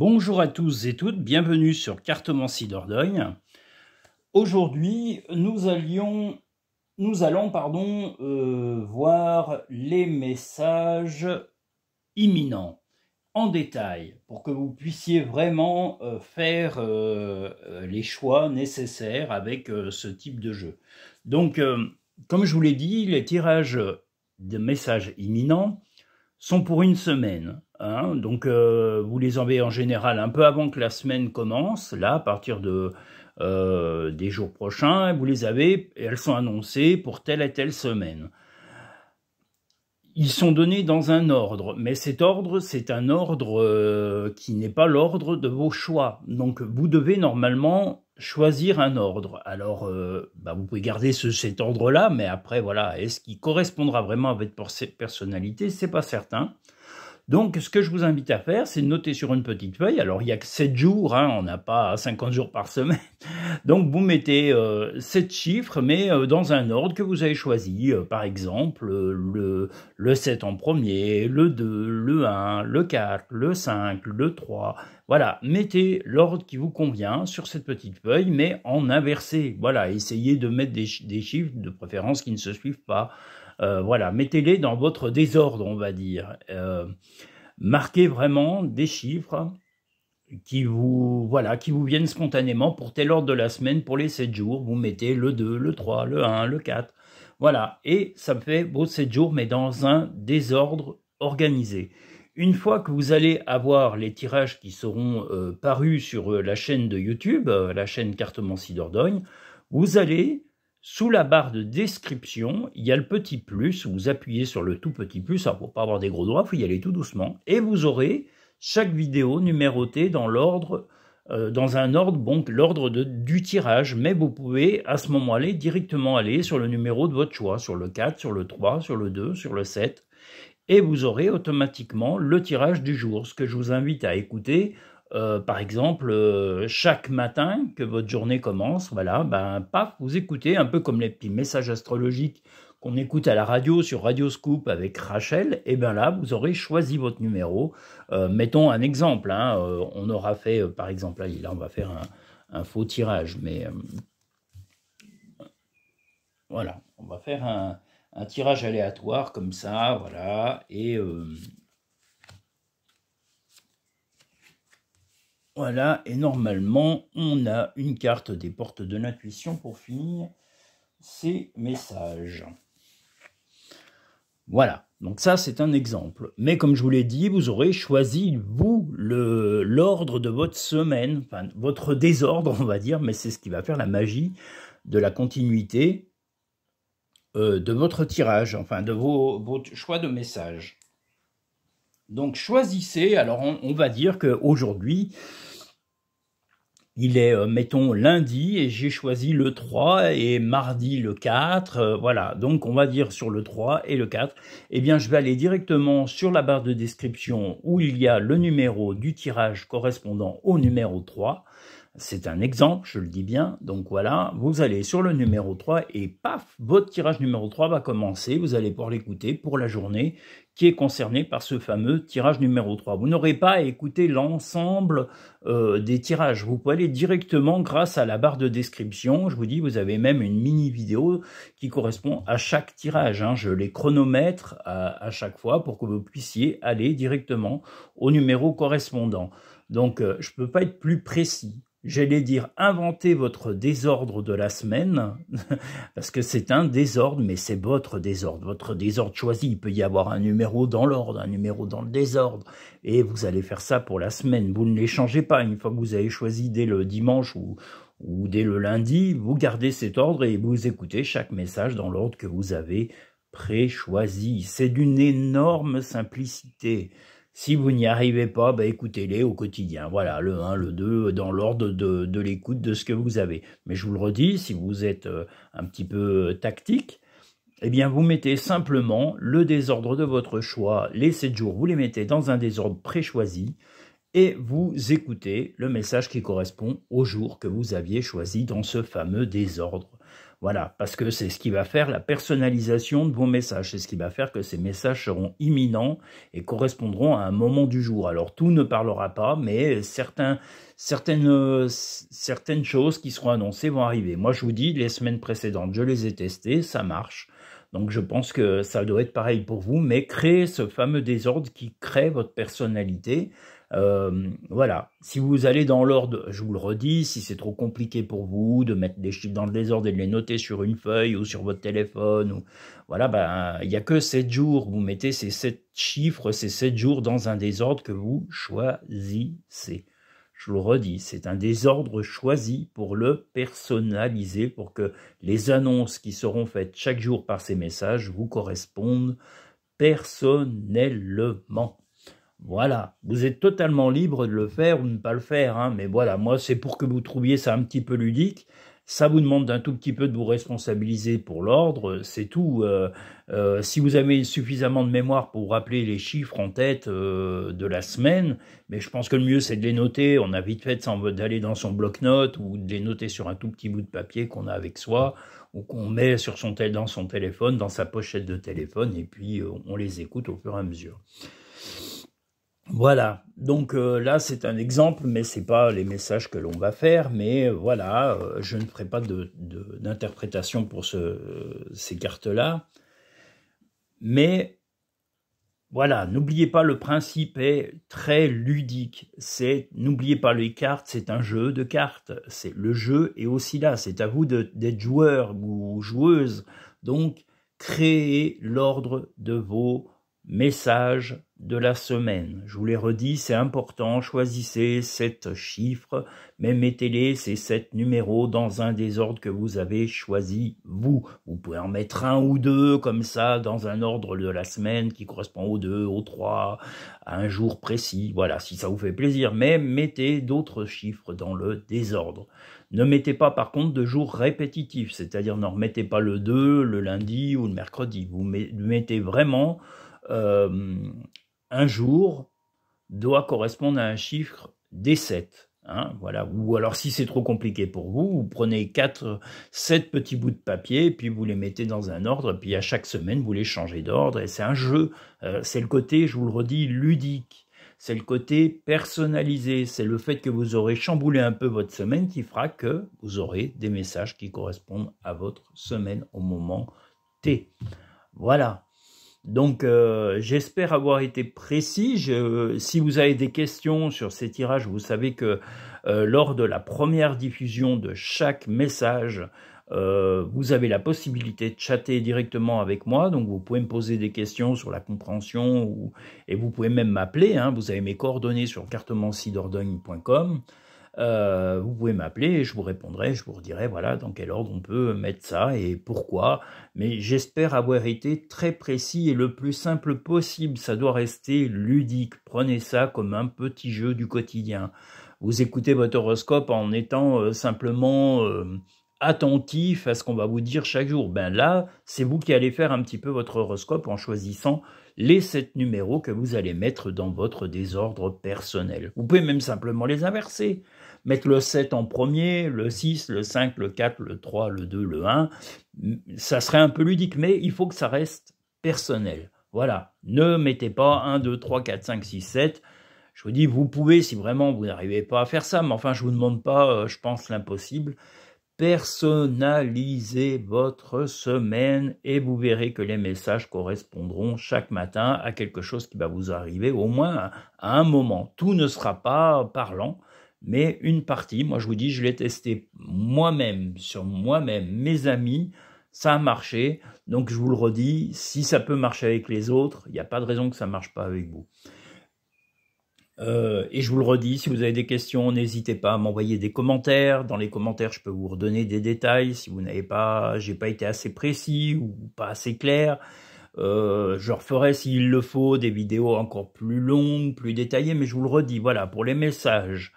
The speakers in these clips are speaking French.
Bonjour à tous et toutes, bienvenue sur Cartomancy d'Ordogne. Aujourd'hui, nous, nous allons pardon, euh, voir les messages imminents en détail pour que vous puissiez vraiment euh, faire euh, les choix nécessaires avec ce type de jeu. Donc, comme je vous l'ai dit, les tirages de messages imminents sont pour une semaine. Hein, donc euh, vous les avez en général un peu avant que la semaine commence, là à partir de, euh, des jours prochains, vous les avez, et elles sont annoncées pour telle et telle semaine. Ils sont donnés dans un ordre, mais cet ordre, c'est un ordre euh, qui n'est pas l'ordre de vos choix. Donc vous devez normalement choisir un ordre. Alors, euh, bah, vous pouvez garder cet ordre-là, mais après, voilà, est-ce qu'il correspondra vraiment à votre personnalité C'est pas certain. Donc, ce que je vous invite à faire, c'est de noter sur une petite feuille. Alors, il n'y a que 7 jours, hein, on n'a pas 50 jours par semaine. Donc, vous mettez euh, 7 chiffres, mais euh, dans un ordre que vous avez choisi. Euh, par exemple, euh, le, le 7 en premier, le 2, le 1, le 4, le 5, le 3. Voilà, mettez l'ordre qui vous convient sur cette petite feuille, mais en inversé. Voilà, essayez de mettre des chiffres de préférence qui ne se suivent pas. Euh, voilà, mettez-les dans votre désordre, on va dire. Euh, marquez vraiment des chiffres qui vous, voilà, qui vous viennent spontanément pour tel ordre de la semaine, pour les 7 jours. Vous mettez le 2, le 3, le 1, le 4. Voilà, et ça me fait vos 7 jours, mais dans un désordre organisé. Une fois que vous allez avoir les tirages qui seront euh, parus sur la chaîne de YouTube, la chaîne Cartement Dordogne, vous allez sous la barre de description, il y a le petit plus, vous appuyez sur le tout petit plus, alors pour pas avoir des gros doigts, il faut y aller tout doucement, et vous aurez chaque vidéo numérotée dans l'ordre, euh, dans un ordre, donc l'ordre du tirage, mais vous pouvez à ce moment-là directement aller sur le numéro de votre choix, sur le 4, sur le 3, sur le 2, sur le 7, et vous aurez automatiquement le tirage du jour, ce que je vous invite à écouter euh, par exemple, euh, chaque matin que votre journée commence, voilà, ben, paf, vous écoutez un peu comme les petits messages astrologiques qu'on écoute à la radio sur Radio Scoop avec Rachel, et bien là, vous aurez choisi votre numéro. Euh, mettons un exemple, hein, on aura fait, par exemple, là, on va faire un, faux tirage, mais voilà, on va faire un, un, tirage aléatoire comme ça, voilà, et Voilà, et normalement, on a une carte des portes de l'intuition pour finir ces messages. Voilà, donc ça c'est un exemple. Mais comme je vous l'ai dit, vous aurez choisi, vous, l'ordre de votre semaine, enfin votre désordre on va dire, mais c'est ce qui va faire la magie de la continuité euh, de votre tirage, enfin de vos, choix de messages. Donc choisissez, alors on, on va dire qu'aujourd'hui, il est, euh, mettons, lundi et j'ai choisi le 3 et mardi le 4. Euh, voilà, donc on va dire sur le 3 et le 4. Eh bien, je vais aller directement sur la barre de description où il y a le numéro du tirage correspondant au numéro 3. C'est un exemple, je le dis bien. Donc voilà, vous allez sur le numéro 3 et paf, votre tirage numéro 3 va commencer. Vous allez pouvoir l'écouter pour la journée qui est concernée par ce fameux tirage numéro 3. Vous n'aurez pas à écouter l'ensemble euh, des tirages. Vous pouvez aller directement grâce à la barre de description. Je vous dis, vous avez même une mini vidéo qui correspond à chaque tirage. Hein. Je les chronomètre à, chaque fois pour que vous puissiez aller directement au numéro correspondant. Donc, euh, je ne peux pas être plus précis j'allais dire inventez votre désordre de la semaine, parce que c'est un désordre, mais c'est votre désordre, votre désordre choisi. Il peut y avoir un numéro dans l'ordre, un numéro dans le désordre, et vous allez faire ça pour la semaine. Vous ne les changez pas. Une fois que vous avez choisi dès le dimanche ou, dès le lundi, vous gardez cet ordre et vous écoutez chaque message dans l'ordre que vous avez pré-choisi. C'est d'une énorme simplicité. Si vous n'y arrivez pas, bah, écoutez-les au quotidien. Voilà, le 1, le 2, dans l'ordre de, l'écoute de ce que vous avez. Mais je vous le redis, si vous êtes euh, un petit peu euh, tactique, eh bien vous mettez simplement le désordre de votre choix, les 7 jours, vous les mettez dans un désordre préchoisi et vous écoutez le message qui correspond au jour que vous aviez choisi dans ce fameux désordre. Voilà, parce que c'est ce qui va faire la personnalisation de vos messages. C'est ce qui va faire que ces messages seront imminents et correspondront à un moment du jour. Alors tout ne parlera pas, mais certains, certaines, certaines choses qui seront annoncées vont arriver. Moi, je vous dis, les semaines précédentes, je les ai testées, ça marche. Donc je pense que ça doit être pareil pour vous, mais créez ce fameux désordre qui crée votre personnalité, euh, voilà, si vous allez dans l'ordre, je vous le redis, si c'est trop compliqué pour vous de mettre des chiffres dans le désordre et de les noter sur une feuille ou sur votre téléphone, voilà, ben il n'y a que 7 jours, vous mettez ces 7 chiffres, ces 7 jours dans un désordre que vous choisissez. Je vous le redis, c'est un désordre choisi pour le personnaliser, pour que les annonces qui seront faites chaque jour par ces messages vous correspondent personnellement. Voilà, vous êtes totalement libre de le faire ou de ne pas le faire, hein. mais voilà, moi c'est pour que vous trouviez ça un petit peu ludique. Ça vous demande d'un tout petit peu de vous responsabiliser pour l'ordre, c'est tout. Euh, euh, si vous avez suffisamment de mémoire pour rappeler les chiffres en tête euh, de la semaine, mais je pense que le mieux c'est de les noter. On a vite fait d'aller dans son bloc-notes ou de les noter sur un tout petit bout de papier qu'on a avec soi ou qu'on met sur dans son téléphone, dans sa pochette de téléphone, et puis on les écoute au fur et à mesure. Voilà, donc euh, là c'est un exemple, mais ce n'est pas les messages que l'on va faire, mais euh, voilà, euh, je ne ferai pas d'interprétation pour ces cartes-là. Mais voilà, n'oubliez pas, le principe est très ludique. C'est N'oubliez pas les cartes, c'est un jeu de cartes. C'est Le jeu est aussi là, c'est à vous d'être joueur ou joueuse. Donc, créez l'ordre de vos Message de la semaine. Je vous l'ai redit, c'est important, choisissez sept chiffres, mais mettez-les, ces sept numéros, dans un des ordres que vous avez choisi, vous. Vous pouvez en mettre un ou deux, comme ça, dans un ordre de la semaine qui correspond aux deux, aux trois, à un jour précis, voilà, si ça vous fait plaisir, mais mettez d'autres chiffres dans le désordre. Ne mettez pas, par contre, de jours répétitifs, c'est-à-dire ne remettez pas le 2, le lundi ou le mercredi. Vous mettez vraiment euh, un jour doit correspondre à un chiffre des 7. Hein, voilà. Ou alors si c'est trop compliqué pour vous, vous prenez quatre, 7 petits bouts de papier, puis vous les mettez dans un ordre, puis à chaque semaine, vous les changez d'ordre, et c'est un jeu. Euh, c'est le côté, je vous le redis, ludique. C'est le côté personnalisé. C'est le fait que vous aurez chamboulé un peu votre semaine qui fera que vous aurez des messages qui correspondent à votre semaine au moment T. Voilà. Donc euh, j'espère avoir été précis. si vous avez des questions sur ces tirages, vous savez que euh, lors de la première diffusion de chaque message, euh, vous avez la possibilité de chatter directement avec moi. Donc vous pouvez me poser des questions sur la compréhension ou, et vous pouvez même m'appeler. Hein. vous avez mes coordonnées sur cartemancidordogne.com. Euh, vous pouvez m'appeler, et je vous répondrai, je vous dirai voilà dans quel ordre on peut mettre ça et pourquoi. Mais j'espère avoir été très précis et le plus simple possible. Ça doit rester ludique. Prenez ça comme un petit jeu du quotidien. Vous écoutez votre horoscope en étant euh, simplement euh, attentif à ce qu'on va vous dire chaque jour. Ben là, c'est vous qui allez faire un petit peu votre horoscope en choisissant les sept numéros que vous allez mettre dans votre désordre personnel. Vous pouvez même simplement les inverser mettre le 7 en premier, le 6, le 5, le 4, le 3, le 2, le 1, ça serait un peu ludique, mais il faut que ça reste personnel. Voilà, ne mettez pas 1, 2, 3, 4, 5, 6, 7. Je vous dis, vous pouvez si vraiment vous n'arrivez pas à faire ça, mais enfin, je ne vous demande pas, euh, je pense, l'impossible. Personnalisez votre semaine et vous verrez que les messages correspondront chaque matin à quelque chose qui va vous arriver, au moins à un moment. Tout ne sera pas parlant, mais une partie, moi je vous dis, je l'ai testé moi-même, sur moi-même, mes amis, ça a marché, donc je vous le redis, si ça peut marcher avec les autres, il n'y a pas de raison que ça ne marche pas avec vous. Euh, et je vous le redis, si vous avez des questions, n'hésitez pas à m'envoyer des commentaires. Dans les commentaires, je peux vous redonner des détails si vous n'avez pas, j'ai pas été assez précis ou pas assez clair. Euh, je referai s'il le faut des vidéos encore plus longues, plus détaillées, mais je vous le redis, voilà, pour les messages,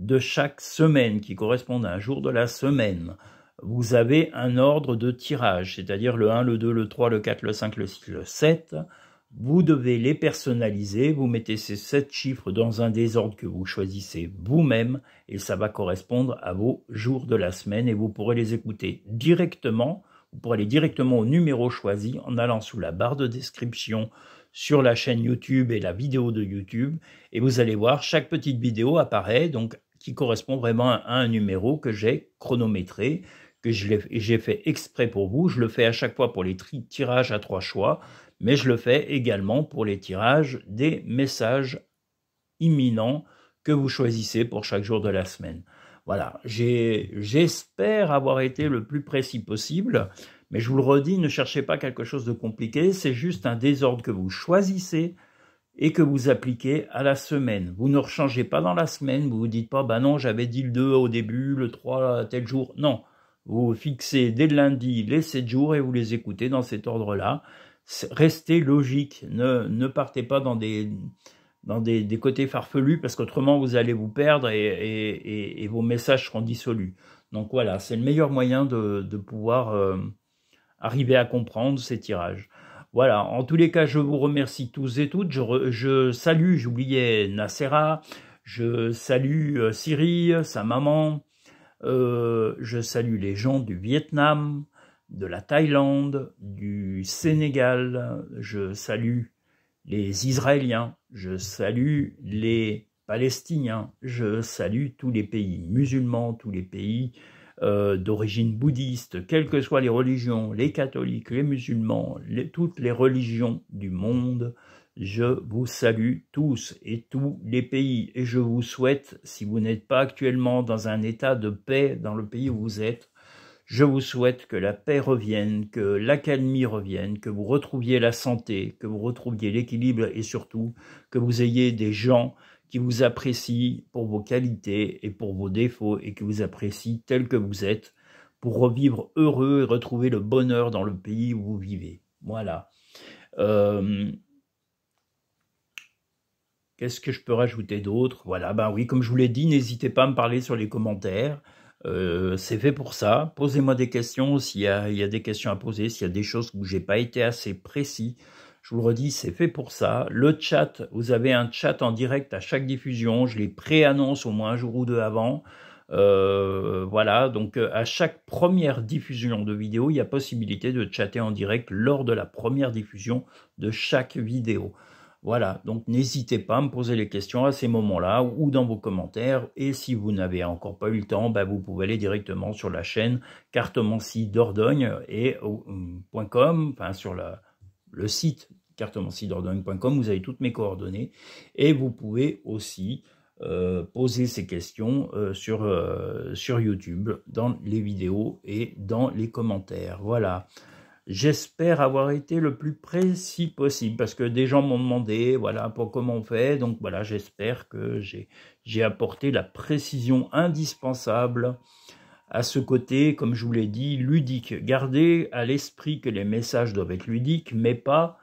de chaque semaine, qui correspond à un jour de la semaine, vous avez un ordre de tirage, c'est-à-dire le 1, le 2, le 3, le 4, le 5, le 6, le 7. Vous devez les personnaliser, vous mettez ces 7 chiffres dans un désordre que vous choisissez vous-même et ça va correspondre à vos jours de la semaine et vous pourrez les écouter directement. Vous pourrez aller directement au numéro choisi en allant sous la barre de description sur la chaîne YouTube et la vidéo de YouTube et vous allez voir chaque petite vidéo apparaît donc qui correspond vraiment à un numéro que j'ai chronométré, que j'ai fait exprès pour vous. Je le fais à chaque fois pour les tirages à trois choix, mais je le fais également pour les tirages des messages imminents que vous choisissez pour chaque jour de la semaine. Voilà, j'espère avoir été le plus précis possible, mais je vous le redis, ne cherchez pas quelque chose de compliqué, c'est juste un désordre que vous choisissez et que vous appliquez à la semaine. Vous ne rechangez pas dans la semaine, vous vous dites pas, bah non, j'avais dit le 2 au début, le 3 tel jour. Non, vous fixez dès le lundi les 7 jours et vous les écoutez dans cet ordre-là. Restez logique, ne, ne, partez pas dans des, dans des, côtés farfelus parce qu'autrement vous allez vous perdre et, vos messages seront dissolus. Donc voilà, c'est le meilleur moyen de, de pouvoir euh, arriver à comprendre ces tirages. Voilà, en tous les cas, je vous remercie tous et toutes. Je, salue, j'oubliais Nacera, je salue Syrie, euh, sa maman, euh, je salue les gens du Vietnam, de la Thaïlande, du Sénégal, je salue les Israéliens, je salue les Palestiniens, je salue tous les pays musulmans, tous les pays euh, d'origine bouddhiste, quelles que soient les religions, les catholiques, les musulmans, toutes les religions du monde, je vous salue tous et tous les pays et je vous souhaite, si vous n'êtes pas actuellement dans un état de paix dans le pays où vous êtes, je vous souhaite que la paix revienne, que l'accalmie revienne, que vous retrouviez la santé, que vous retrouviez l'équilibre et surtout que vous ayez des gens qui vous apprécie pour vos qualités et pour vos défauts et qui vous apprécie tel que vous êtes pour revivre heureux et retrouver le bonheur dans le pays où vous vivez. Voilà. Euh, qu'est-ce que je peux rajouter d'autre Voilà, ben oui, comme je vous l'ai dit, n'hésitez pas à me parler sur les commentaires. Euh, c'est fait pour ça. Posez-moi des questions s'il y, y, a des questions à poser, s'il y a des choses où j'ai pas été assez précis. Je vous le redis, c'est fait pour ça. Le chat, vous avez un chat en direct à chaque diffusion. Je les préannonce au moins un jour ou deux avant. Euh, voilà, donc euh, à chaque première diffusion de vidéo, il y a possibilité de chatter en direct lors de la première diffusion de chaque vidéo. Voilà, donc n'hésitez pas à me poser les questions à ces moments-là ou dans vos commentaires. Et si vous n'avez encore pas eu le temps, bah, vous pouvez aller directement sur la chaîne cartomancy dordogne et hum, .com, enfin sur la, le site cartomanciedordogne.com, vous avez toutes mes coordonnées et vous pouvez aussi euh, poser ces questions euh, sur, euh, sur YouTube, dans les vidéos et dans les commentaires. Voilà. J'espère avoir été le plus précis possible parce que des gens m'ont demandé voilà pour comment on fait. Donc voilà, j'espère que j'ai apporté la précision indispensable à ce côté, comme je vous l'ai dit, ludique. Gardez à l'esprit que les messages doivent être ludiques, mais pas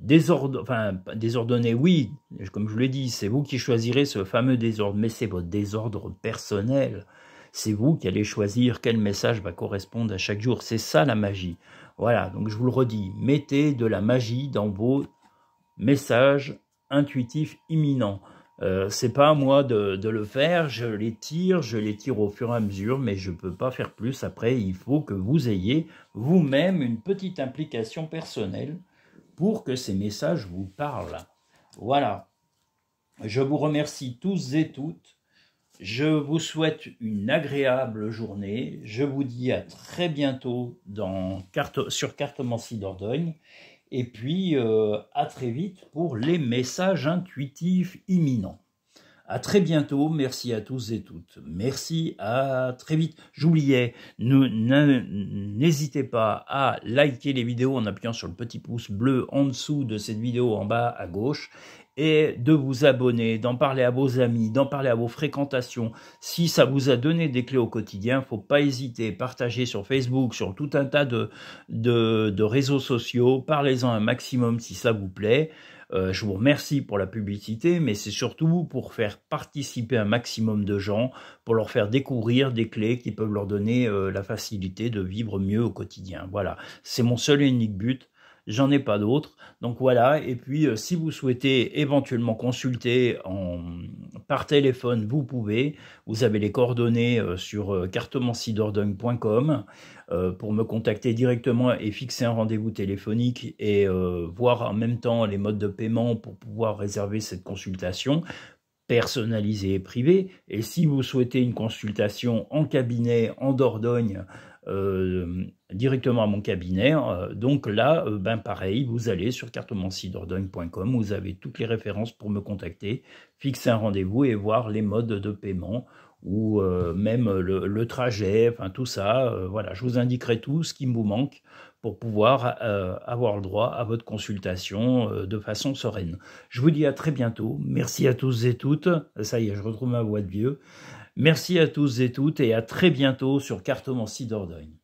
désordonnés. oui, comme je vous l'ai dit, c'est vous qui choisirez ce fameux désordre, mais c'est votre désordre personnel. C'est vous qui allez choisir quel message va correspondre à chaque jour. C'est ça la magie. Voilà, donc je vous le redis, mettez de la magie dans vos messages intuitifs imminents. Euh, c'est pas à moi de, le faire, je les tire, je les tire au fur et à mesure, mais je ne peux pas faire plus. Après, il faut que vous ayez vous-même une petite implication personnelle pour que ces messages vous parlent. Voilà. Je vous remercie tous et toutes. Je vous souhaite une agréable journée. Je vous dis à très bientôt dans sur Cartomancy Dordogne. Et puis, euh, à très vite pour les messages intuitifs imminents. À très bientôt, merci à tous et toutes. Merci, à très vite. J'oubliais, n'hésitez pas à liker les vidéos en appuyant sur le petit pouce bleu en dessous de cette vidéo en bas à gauche et de vous abonner, d'en parler à vos amis, d'en parler à vos fréquentations. Si ça vous a donné des clés au quotidien, faut pas hésiter, partagez sur Facebook, sur tout un tas de, de, réseaux sociaux, parlez-en un maximum si ça vous plaît. Euh, je vous remercie pour la publicité, mais c'est surtout pour faire participer un maximum de gens, pour leur faire découvrir des clés qui peuvent leur donner euh, la facilité de vivre mieux au quotidien. Voilà, c'est mon seul et unique but j'en ai pas d'autres. Donc voilà, et puis euh, si vous souhaitez éventuellement consulter par téléphone, vous pouvez. Vous avez les coordonnées euh, sur euh, cartomancidordogne.com pour me contacter directement et fixer un rendez-vous téléphonique et voir en même temps les modes de paiement pour pouvoir réserver cette consultation personnalisée et privée. Et si vous souhaitez une consultation en cabinet, en Dordogne, euh, directement à mon cabinet. Euh, donc là, euh, ben pareil, vous allez sur cartomanciedordogne.com, vous avez toutes les références pour me contacter, fixer un rendez-vous et voir les modes de paiement ou même le, trajet, enfin tout ça. voilà, je vous indiquerai tout ce qui vous manque pour pouvoir avoir le droit à votre consultation de façon sereine. Je vous dis à très bientôt. Merci à tous et toutes. Ça y est, je retrouve ma voix de vieux. Merci à tous et toutes et à très bientôt sur Cartomancy Dordogne.